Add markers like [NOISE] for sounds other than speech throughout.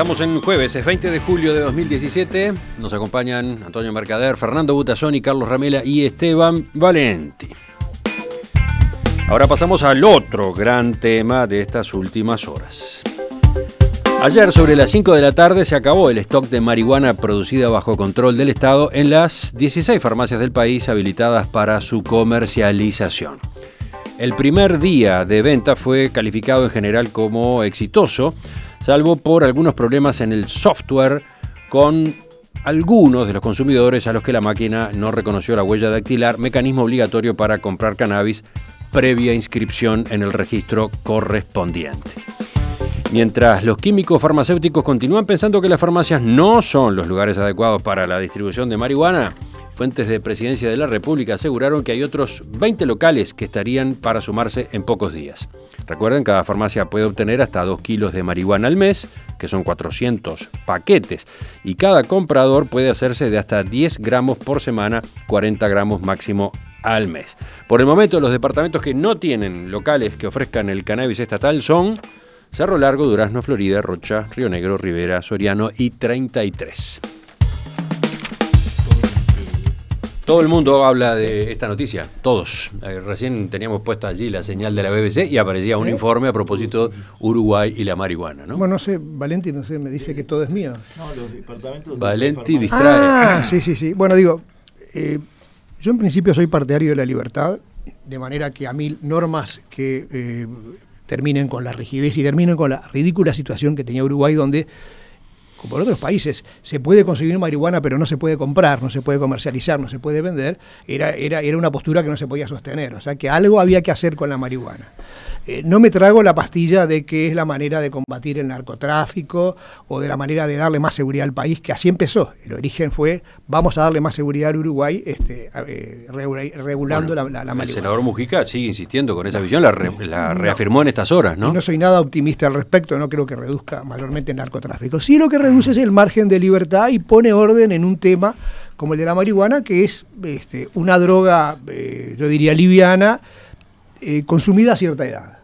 Estamos en jueves, es 20 de julio de 2017. Nos acompañan Antonio Mercader, Fernando Butazón y Carlos Ramela y Esteban Valenti. Ahora pasamos al otro gran tema de estas últimas horas. Ayer sobre las 5 de la tarde se acabó el stock de marihuana producida bajo control del Estado en las 16 farmacias del país habilitadas para su comercialización. El primer día de venta fue calificado en general como exitoso salvo por algunos problemas en el software con algunos de los consumidores a los que la máquina no reconoció la huella dactilar, mecanismo obligatorio para comprar cannabis previa inscripción en el registro correspondiente. Mientras los químicos farmacéuticos continúan pensando que las farmacias no son los lugares adecuados para la distribución de marihuana, Fuentes de Presidencia de la República aseguraron que hay otros 20 locales que estarían para sumarse en pocos días. Recuerden, cada farmacia puede obtener hasta 2 kilos de marihuana al mes, que son 400 paquetes, y cada comprador puede hacerse de hasta 10 gramos por semana, 40 gramos máximo al mes. Por el momento, los departamentos que no tienen locales que ofrezcan el cannabis estatal son Cerro Largo, Durazno, Florida, Rocha, Río Negro, Rivera, Soriano y 33. Todo el mundo habla de esta noticia, todos. Eh, recién teníamos puesta allí la señal de la BBC y aparecía un ¿Eh? informe a propósito Uruguay y la marihuana, ¿no? Bueno, no sé, Valenti, no sé, me dice que todo es mío. No, los departamentos... Valenti distrae. Ah, sí, sí, sí. Bueno, digo, eh, yo en principio soy partidario de la libertad, de manera que a mil normas que terminen con la rigidez y terminen con la ridícula situación que tenía Uruguay, donde como en otros países, se puede conseguir marihuana pero no se puede comprar, no se puede comercializar, no se puede vender, era, era, era una postura que no se podía sostener. O sea que algo había que hacer con la marihuana. Eh, no me trago la pastilla de que es la manera de combatir el narcotráfico o de la manera de darle más seguridad al país, que así empezó. El origen fue, vamos a darle más seguridad al Uruguay este, eh, regulando la, marihuana. El senador Mujica sigue insistiendo con esa visión, la, reafirmó en estas horas, ¿no? no soy nada optimista al respecto, no creo que reduzca mayormente el narcotráfico. Sí lo que reduces el margen de libertad y pone orden en un tema como el de la marihuana, que es este, una droga, eh, yo diría, liviana, eh, consumida a cierta edad.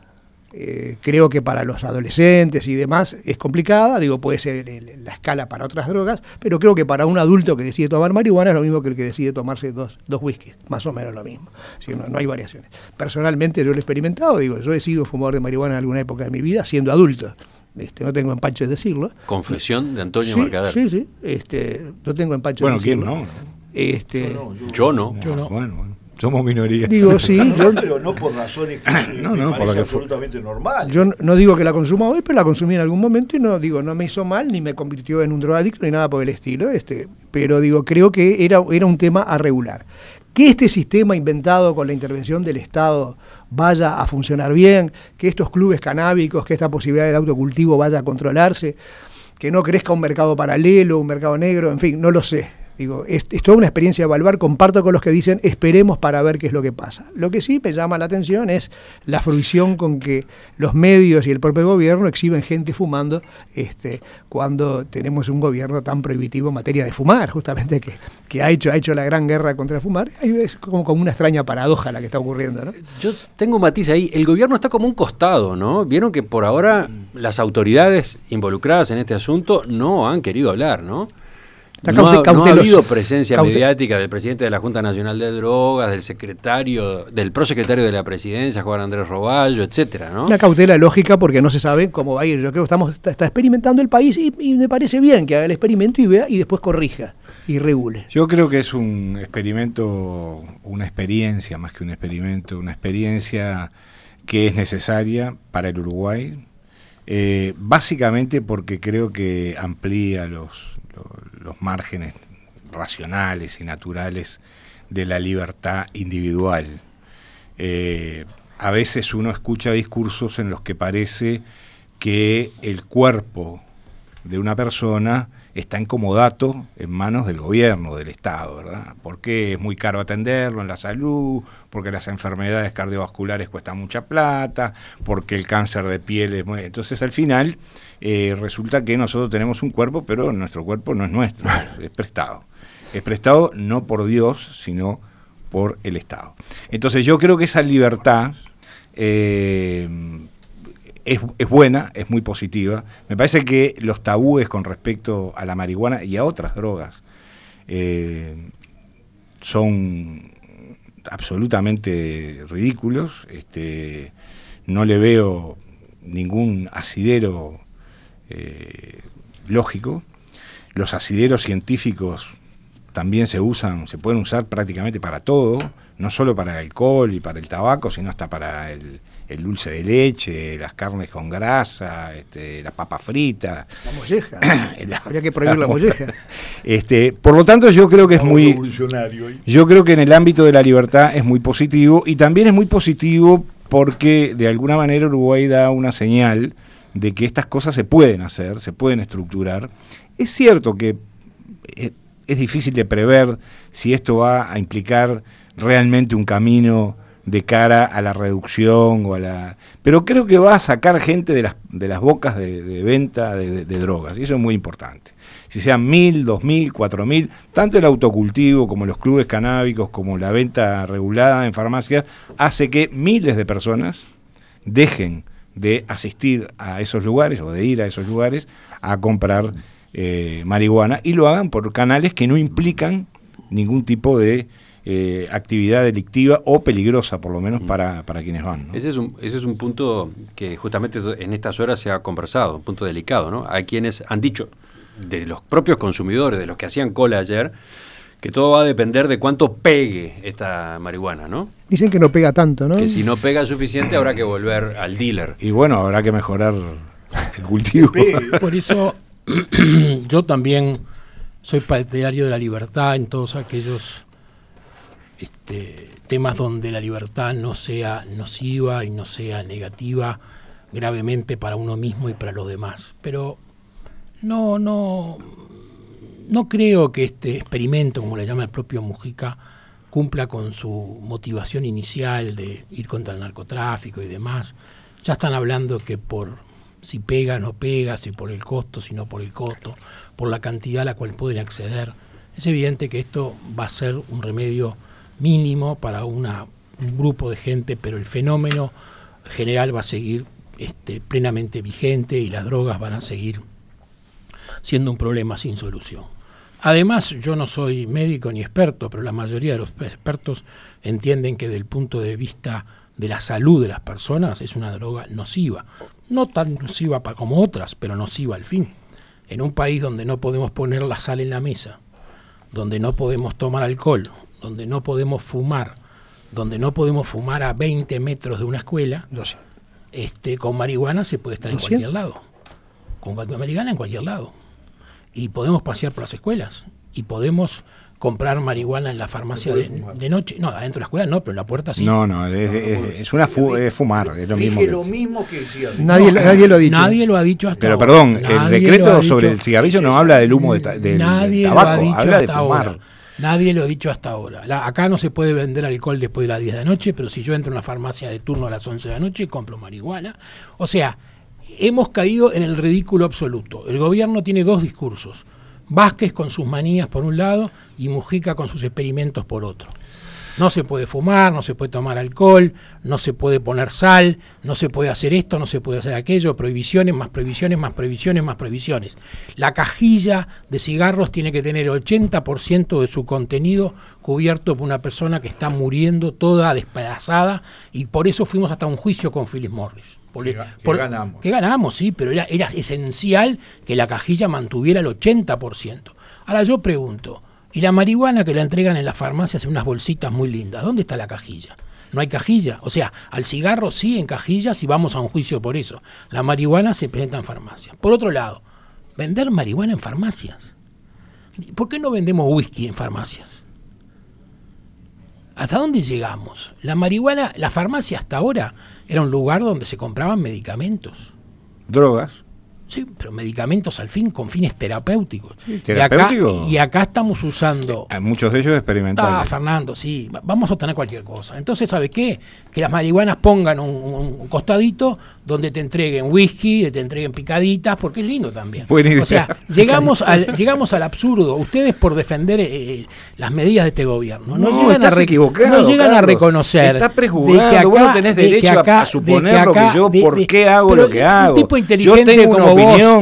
Eh, creo que para los adolescentes y demás es complicada, digo, puede ser la escala para otras drogas, pero creo que para un adulto que decide tomar marihuana es lo mismo que el que decide tomarse dos, dos whiskies, más o menos lo mismo, si no, hay variaciones. Personalmente yo lo he experimentado, digo, yo he sido fumador de marihuana en alguna época de mi vida siendo adulto. Este, no tengo empacho de decirlo. Confesión de Antonio Sí, sí, este, no tengo empacho de decirlo. Bueno, ¿quién no? Este, yo, no, yo, ah, Bueno, Somos minoría. Digo, sí. [LAUGHS] yo, no, pero no por razones que no, absolutamente normal. Yo no digo que la consuma hoy, pero la consumí en algún momento y no digo, no me hizo mal, ni me convirtió en un drogadicto, ni nada por el estilo. Este, pero digo, creo que era, era un tema a regular. Que este sistema inventado con la intervención del Estado vaya a funcionar bien, que estos clubes canábicos, que esta posibilidad del autocultivo vaya a controlarse, que no crezca un mercado paralelo, un mercado negro, en fin, no lo sé. Digo, es, es, toda una experiencia de evaluar, comparto con los que dicen esperemos para ver qué es lo que pasa. Lo que sí me llama la atención es la fruición con que los medios y el propio gobierno exhiben gente fumando este, cuando tenemos un gobierno tan prohibitivo en materia de fumar, justamente que, que ha, hecho, ha hecho la gran guerra contra el fumar. Es como, una extraña paradoja la que está ocurriendo. Yo tengo un matiz ahí, el gobierno está como un costado, ¿no? Vieron que por ahora las autoridades involucradas en este asunto no han querido hablar, ¿no? no, ha, habido presencia mediática del presidente de la Junta Nacional de Drogas, del secretario, del prosecretario de la presidencia, Juan Andrés Roballo, etcétera, Una cautela lógica porque no se sabe cómo va a ir. Yo creo que estamos, está, experimentando el país y, me parece bien que haga el experimento y vea y después corrija y regule. Yo creo que es un experimento, una experiencia más que un experimento, una experiencia que es necesaria para el Uruguay, eh, básicamente porque creo que amplía los los márgenes racionales y naturales de la libertad individual. Eh, a veces uno escucha discursos en los que parece que el cuerpo de una persona está en en manos del gobierno, del Estado, ¿verdad? Porque es muy caro atenderlo en la salud, porque las enfermedades cardiovasculares cuestan mucha plata, porque el cáncer de piel es muy... Entonces al final eh, resulta que nosotros tenemos un cuerpo, pero nuestro cuerpo no es nuestro, es prestado. Es prestado no por Dios, sino por el Estado. Entonces yo creo que esa libertad... Eh, es, buena, es muy positiva. Me parece que los tabúes con respecto a la marihuana y a otras drogas eh, son absolutamente ridículos. Este, no le veo ningún asidero eh, lógico. Los asideros científicos también se usan, se pueden usar prácticamente para todo, no solo para el alcohol y para el tabaco, sino hasta para el, el dulce de leche, las carnes con grasa, este, las papas La molleja. [CLEARS THROAT] Habría que prohibir la, [LAUGHS] molleja. Este, por lo tanto, yo creo que es muy. Yo creo que en el ámbito de la libertad es muy positivo y también es muy positivo porque de alguna manera Uruguay da una señal de que estas cosas se pueden hacer, se pueden estructurar. Es cierto que eh, es difícil de prever si esto va a implicar realmente un camino de cara a la reducción o a la... Pero creo que va a sacar gente de las, de las bocas de, venta de, drogas, y eso es muy importante. Si sean mil, dos mil, cuatro mil, tanto el autocultivo como los clubes canábicos, como la venta regulada en farmacias, hace que miles de personas dejen de asistir a esos lugares o de ir a esos lugares a comprar eh, marihuana y lo hagan por canales que no implican ningún tipo de eh, actividad delictiva o peligrosa, por lo menos mm. para, quienes van. Ese, es un, ese es un punto que justamente en estas horas se ha conversado, un punto delicado. ¿no? Hay quienes han dicho, de los propios consumidores, de los que hacían cola ayer, que todo va a depender de cuánto pegue esta marihuana, ¿no? Dicen que no pega tanto, ¿no? Que si no pega suficiente habrá que volver al dealer. Y bueno, habrá que mejorar el cultivo. Por eso [CLEARS THROAT] yo también soy partidario de la libertad en todos aquellos este, temas donde la libertad no sea nociva y no sea negativa gravemente para uno mismo y para los demás. Pero no, no, no creo que este experimento, como le llama el propio Mujica, cumpla con su motivación inicial de ir contra el narcotráfico y demás. Ya están hablando que por si pega, no pega, si por el costo, si no por el costo, por la cantidad a la cual pueden acceder. Es evidente que esto va a ser un remedio mínimo para un grupo de gente, pero el fenómeno general va a seguir este, plenamente vigente y las drogas van a seguir siendo un problema sin solución. Además, yo no soy médico ni experto, pero la mayoría de los expertos entienden que desde el punto de vista de la salud de las personas es una droga nociva. No tan nociva como otras, pero nociva al fin. En un país donde no podemos poner la sal en la mesa, donde no podemos tomar alcohol, donde no podemos fumar, donde no podemos fumar a 20 metros de una escuela, este, con marihuana se puede estar en cualquier lado. Con marihuana en cualquier lado. Y podemos pasear por las escuelas. Y podemos comprar marihuana en la farmacia de, noche. No, adentro de la escuela no, pero en la puerta sí. No, no, es, una fumar, es lo mismo. que el cigarrillo. Nadie, nadie, lo ha dicho. Nadie lo ha dicho hasta Pero perdón, el decreto sobre el cigarrillo no habla del humo de tabaco, habla de fumar. Nadie lo ha dicho hasta ahora. acá no se puede vender alcohol después de las 10 de la noche, pero si yo entro a una farmacia de turno a las 11 de la noche, y compro marihuana. O sea, hemos caído en el ridículo absoluto. El gobierno tiene dos discursos. Vázquez con sus manías por un lado y Mujica con sus experimentos por otro. No se puede fumar, no se puede tomar alcohol, no se puede poner sal, no se puede hacer esto, no se puede hacer aquello, prohibiciones, más prohibiciones, más prohibiciones, más prohibiciones. La cajilla de cigarros tiene que tener 80% de su contenido cubierto por una persona que está muriendo toda despedazada y por eso fuimos hasta un juicio con Phyllis Morris. que, e- ganamos. Que ganamos, sí, pero era, era esencial que la cajilla mantuviera el 80%. Ahora yo pregunto, y la marihuana que la entregan en las farmacias en unas bolsitas muy lindas. ¿Dónde está la cajilla? No hay cajilla. O sea, al cigarro sí en cajillas y vamos a un juicio por eso. La marihuana se presenta en farmacias. Por otro lado, vender marihuana en farmacias. ¿Por qué no vendemos whisky en farmacias? ¿Hasta dónde llegamos? La marihuana, la farmacia hasta ahora era un lugar donde se compraban medicamentos. Drogas. Sí, pero medicamentos al fin con fines terapéuticos. ¿Terapéuticos? Y, acá, estamos usando. muchos de ellos experimentados. Ah, Fernando, sí, vamos a obtener cualquier cosa. Entonces, ¿sabe qué? Que las marihuanas pongan un, costadito donde te entreguen whisky, te entreguen picaditas, porque es lindo también. o sea, [LAUGHS] llegamos al, llegamos al absurdo. Ustedes por defender eh, eh, las medidas de este gobierno. No, llegan, a, no llegan a reconocer. Estás que acá, no tenés derecho a, suponer lo que yo, por qué hago lo que hago. Un tipo inteligente como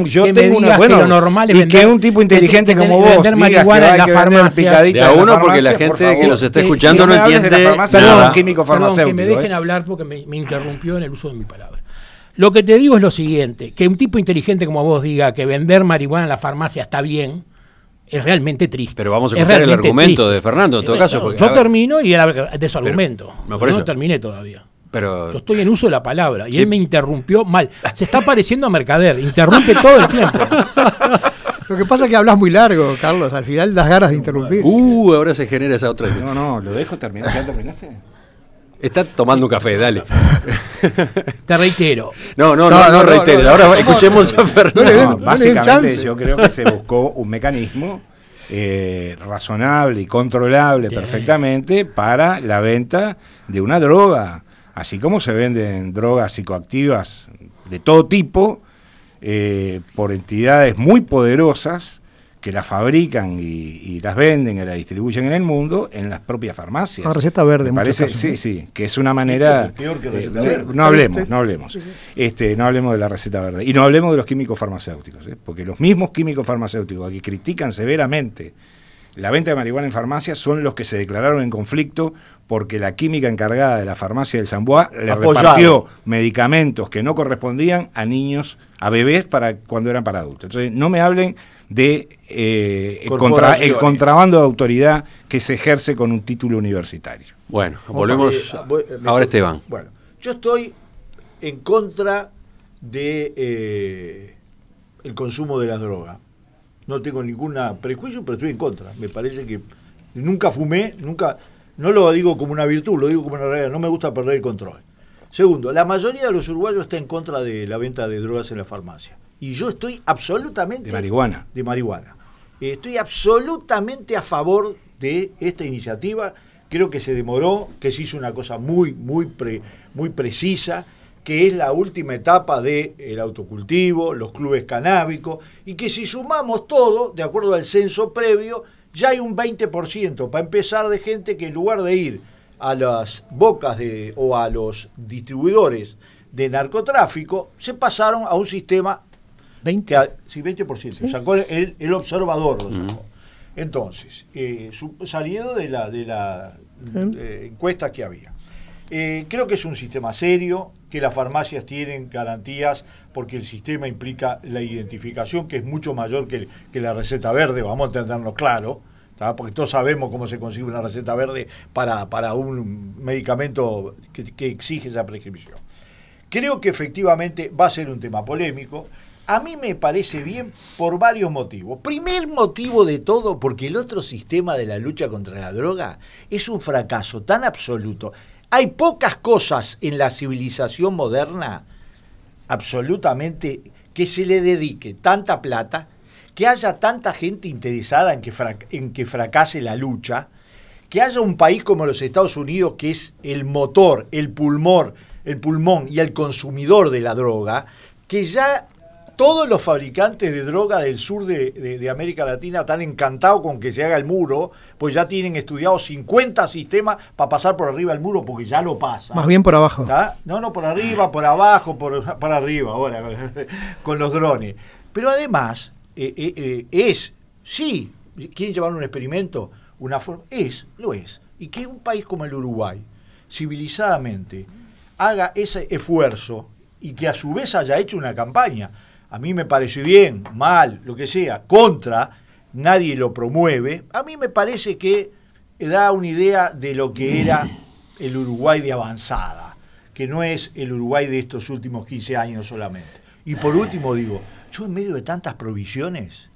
yo tengo una bueno, que lo normal y que un tipo inteligente que, como vos vender marihuana en la farmacia. De a uno porque la gente que los está escuchando no entiende nada. químico farmacéutico. que me dejen ¿eh? hablar porque me, interrumpió en el uso de mi palabra. Lo que te digo es lo siguiente, que un tipo inteligente como vos diga que vender marihuana en la farmacia está bien, es realmente triste. Pero vamos a escuchar el argumento de Fernando, en todo caso. yo termino y era de su argumento. no, por no terminé todavía. Yo estoy en uso de la palabra y él me interrumpió mal. Se está pareciendo a Mercader, interrumpe todo el tiempo. Lo que pasa es que hablas muy largo, Carlos. Al final das ganas de interrumpir. Uh, ahora se genera esa otra. No, no, lo dejo terminar. ¿Ya terminaste? Está tomando un café, dale. Te reitero. No, no, no, no, reitero. ahora escuchemos a Fernando. básicamente, yo creo que se buscó un mecanismo razonable y controlable perfectamente para la venta de una droga así como se venden drogas psicoactivas de todo tipo eh, por entidades muy poderosas que las fabrican y, las venden y las distribuyen en el mundo en las propias farmacias. La ah, receta verde. parece, sí, sí, que es una manera. No hablemos, no hablemos. Este, no hablemos de la receta verde y no hablemos de los químicos farmacéuticos, ¿eh? porque los mismos químicos farmacéuticos que critican severamente la venta de marihuana en farmacias son los que se declararon en conflicto porque la química encargada de la farmacia del Samboa le repartió medicamentos que no correspondían a niños, a bebés para cuando eran para adultos. Entonces, no me hablen de eh, el contrabando de autoridad que se ejerce con un título universitario. Bueno, volvemos eh, ahora Esteban. Bueno, yo estoy en contra de eh, el consumo de las drogas no tengo ningún prejuicio, pero estoy en contra. Me parece que nunca fumé, nunca, no lo digo como una virtud, lo digo como una realidad, no me gusta perder el control. Segundo, la mayoría de los uruguayos está en contra de la venta de drogas en la farmacia. Y yo estoy absolutamente... De marihuana. De marihuana. Estoy absolutamente a favor de esta iniciativa. Creo que se demoró, que se hizo una cosa muy, muy, muy precisa que es la última etapa del autocultivo, los clubes canábicos, y que si sumamos todo, de acuerdo al censo previo, ya hay un 20% para empezar de gente que en lugar de ir a las bocas de, o a los distribuidores de narcotráfico, se pasaron a un sistema... 20%. sí, 20%. Sacó el, observador. Lo Entonces, eh, saliendo de la, de la eh, encuesta que había. Eh, creo que es un sistema serio, que las farmacias tienen garantías porque el sistema implica la identificación, que es mucho mayor que, que la receta verde, vamos a entendernos claro. Porque todos sabemos cómo se consigue una receta verde para, para un medicamento que, que exige esa prescripción. Creo que efectivamente va a ser un tema polémico. A mí me parece bien por varios motivos. Primer motivo de todo, porque el otro sistema de la lucha contra la droga es un fracaso tan absoluto. Hay pocas cosas en la civilización moderna, absolutamente, que se le dedique tanta plata, que haya tanta gente interesada en que, en que fracase la lucha, que haya un país como los Estados Unidos que es el motor, el pulmón, el pulmón y el consumidor de la droga, que ya todos los fabricantes de droga del sur de, América Latina están encantados con que se haga el muro, pues ya tienen estudiados 50 sistemas para pasar por arriba el muro, porque ya lo pasa. Más bien por abajo. No, no, por arriba, por abajo, por, para arriba ahora, [LAUGHS] con los drones. Pero además, eh, eh, eh, es, sí, quieren llevar un experimento, una forma, es, lo es. Y que un país como el Uruguay, civilizadamente, haga ese esfuerzo y que a su vez haya hecho una campaña a mí me parece bien, mal, lo que sea, contra, nadie lo promueve, a mí me parece que da una idea de lo que era el Uruguay de avanzada, que no es el Uruguay de estos últimos 15 años solamente. Y por último digo, yo en medio de tantas provisiones,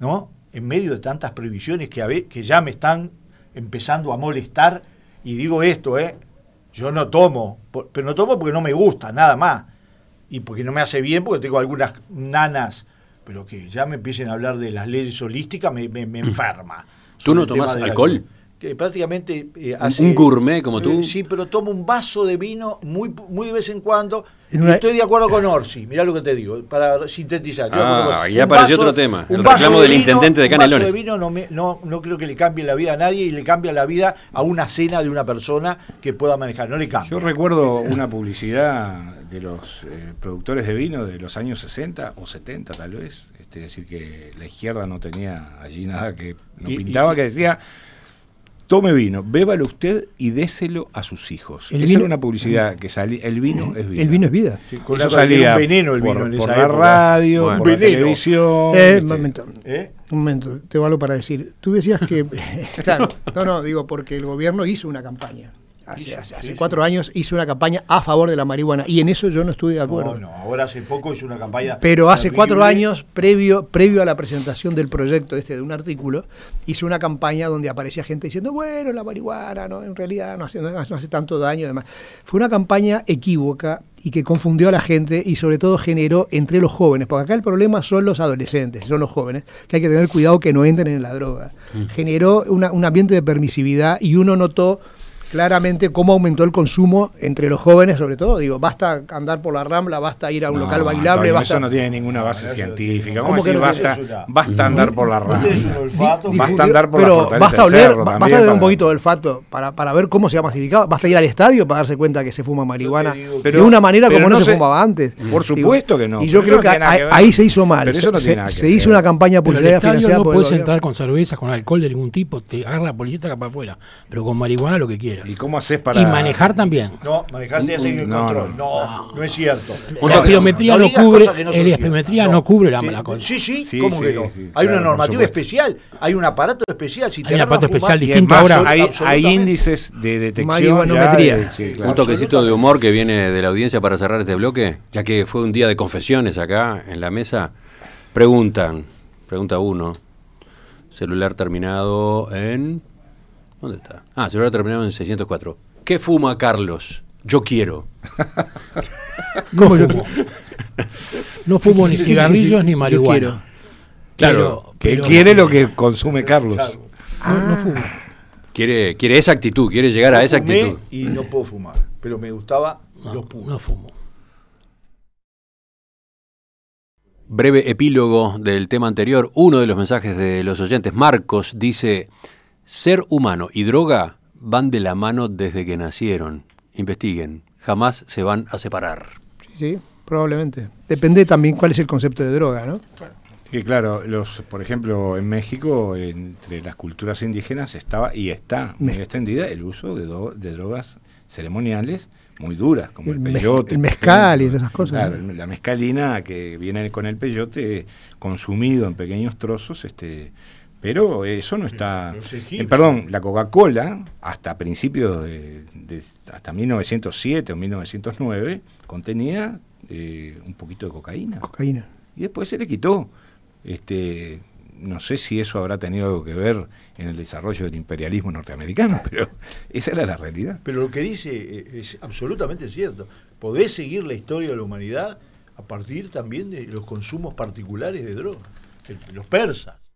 ¿no? En medio de tantas provisiones que, que ya me están empezando a molestar, y digo esto, ¿eh? Yo no tomo, pero no tomo porque no me gusta, nada más y porque no me hace bien, porque tengo algunas nanas, pero que ya me empiecen a hablar de las leyes holísticas me, me, mm. enferma. ¿Tú no tomas alcohol? que prácticamente eh, Un gourmet como eh, tú. sí, pero tomo un vaso de vino muy, muy de vez en cuando. y estoy de acuerdo con ah. Orsi, mirá lo que te digo, para sintetizar. Ah, ya apareció otro tema, el reclamo del intendente de Canelones. Un vaso de vino no, no, creo que le cambie la vida a nadie y le cambia la vida a una cena de una persona que pueda manejar, no le cambia. Yo recuerdo una publicidad de los eh, productores de vino de los años 60 o 70 tal vez, este, es decir que la izquierda no tenía allí nada que no pintaba, que decía Tome vino, bébalo usted y déselo a sus hijos. El Esa era una publicidad que sale. El vino es vida. El vino es vida. con Eso salía veneno el vino por, la radio, por la televisión. Eh, ¿Eh? un momento. te valo para decir. Tú decías que. [LAUGHS] claro, no, no, digo, porque el gobierno hizo una campaña. Hace, cuatro años hizo una campaña a favor de la marihuana y en eso yo no estuve de acuerdo. Bueno, ahora hace poco hice una campaña. Pero hace cuatro años, previo, previo a la presentación del proyecto este de un artículo, hizo una campaña donde aparecía gente diciendo, bueno, la marihuana no, en realidad no hace, no, hace tanto daño. Además. Fue una campaña equívoca y que confundió a la gente y sobre todo generó entre los jóvenes, porque acá el problema son los adolescentes, son los jóvenes, que hay que tener cuidado que no entren en la droga. Mm. Generó un ambiente de permisividad y uno notó claramente cómo aumentó el consumo entre los jóvenes, sobre todo. Digo, basta andar por la rambla, basta ir a un local bailable. Basta... Eso no tiene ninguna base científica. ¿Cómo, basta, basta andar por la rambla? basta andar por pero basta oler, basta tener un poquito de olfato para, ver cómo se ha masificado. Basta ir al estadio para darse cuenta que se fuma marihuana de una manera como no, se, fumaba antes. Mm. Por supuesto que no. Y yo creo que, ahí se hizo mal. se, hizo una campaña publicitaria financiada no puedes entrar con cervezas, con alcohol de ningún tipo. Te agarra la policía para afuera. Pero con marihuana lo que quieres. ¿Y cómo haces para.? Y manejar también. No, manejar te hace el control. No no, es cierto. la espirometría no, cubre. la espirometría no, cubre la mala cosa. Sí, sí, sí ¿cómo hay una normativa especial, hay un aparato especial. Si hay un aparato especial distinto ahora. Hay, hay, índices de detección. claro. Un toquecito de humor que viene de la audiencia para cerrar este bloque, ya que fue un día de confesiones acá en la mesa. Preguntan, pregunta uno, celular terminado en ¿Dónde está? Ah, se he terminado en 604. ¿Qué fuma Carlos? Yo quiero. [LAUGHS] fumo? No fumo ni cigarrillos ni marihuana. Claro, quiere lo que consume Carlos. No, ah. fumo. Quiere, quiere esa actitud, quiere llegar a esa actitud. Y no puedo fumar, pero me gustaba No fumo. Breve epílogo del tema anterior. Uno de los mensajes de los oyentes, Marcos, dice: ser humano y droga van de la mano desde que nacieron. Investiguen, jamás se van a separar. Sí, sí, probablemente. Depende también cuál es el concepto de droga, ¿no? Claro. Sí, claro, los, por ejemplo, en México, entre las culturas indígenas estaba y está muy extendida el uso de, drogas ceremoniales muy duras, como el, peyote. El mezcal y esas cosas. Claro, la mezcalina que viene con el peyote, consumido en pequeños trozos, este, pero eso no está. perdón, la Coca-Cola, hasta principios de, hasta 1907 o 1909, contenía eh, un poquito de cocaína. Cocaína. Y después se le quitó. Este, no sé si eso habrá tenido algo que ver en el desarrollo del imperialismo norteamericano, [LAUGHS] pero esa era la realidad. Pero lo que dice eh, es absolutamente cierto. Podés seguir la historia de la humanidad a partir también de los consumos particulares de drogas, los persas.